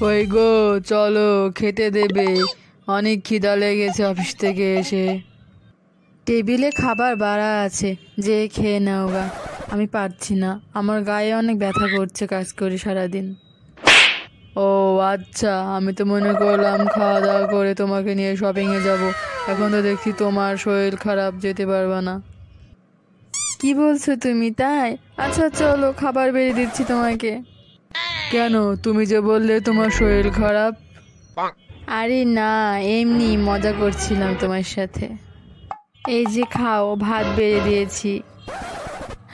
কই গো চলো খেতে দেবে অনেক খিদা লেগেছে অফিস থেকে এসে টেবিলে খাবার বাড়া আছে যে খেয়ে নাও গা আমি পারছি না আমার গায়ে অনেক ব্যথা করছে কাজ করি সারাদিন ও আচ্ছা আমি তো মনে করলাম খাওয়া দাওয়া করে তোমাকে নিয়ে শপিংয়ে যাব এখন তো দেখছি তোমার শরীর খারাপ যেতে পারবা না কি বলছো তুমি তাই আচ্ছা চলো খাবার বেরিয়ে দিচ্ছি তোমাকে কেন তুমি যে বললে তোমার শরীর খারাপ আরে না এমনি মজা করছিলাম তোমার সাথে এই যে খাও ভাত বেড়ে দিয়েছি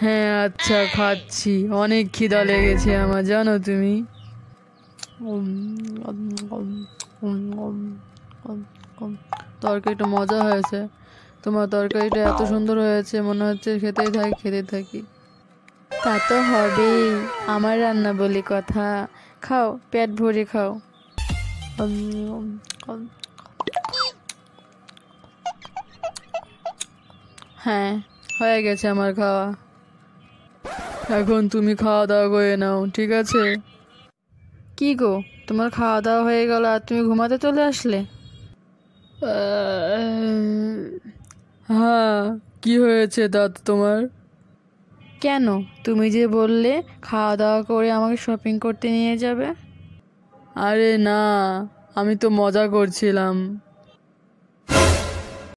হ্যাঁ আচ্ছা খাচ্ছি অনেক খিদা লেগেছে আমার জানো তুমি তরকারিটা মজা হয়েছে তোমার তরকারিটা এত সুন্দর হয়েছে মনে হচ্ছে খেতেই থাকি খেতে থাকি তা তো হবেই আমার রান্না বলি কথা খাও পেট ভরে খাও হ্যাঁ হয়ে গেছে আমার খাওয়া এখন তুমি খাওয়া দাওয়া করে নাও ঠিক আছে কি গো তোমার খাওয়া দাওয়া হয়ে গেল আর তুমি ঘুমাতে চলে আসলে হ্যাঁ কি হয়েছে দাদা তোমার কেন তুমি যে বললে খাওয়া দাওয়া করে আমাকে শপিং করতে নিয়ে যাবে আরে না আমি তো মজা করছিলাম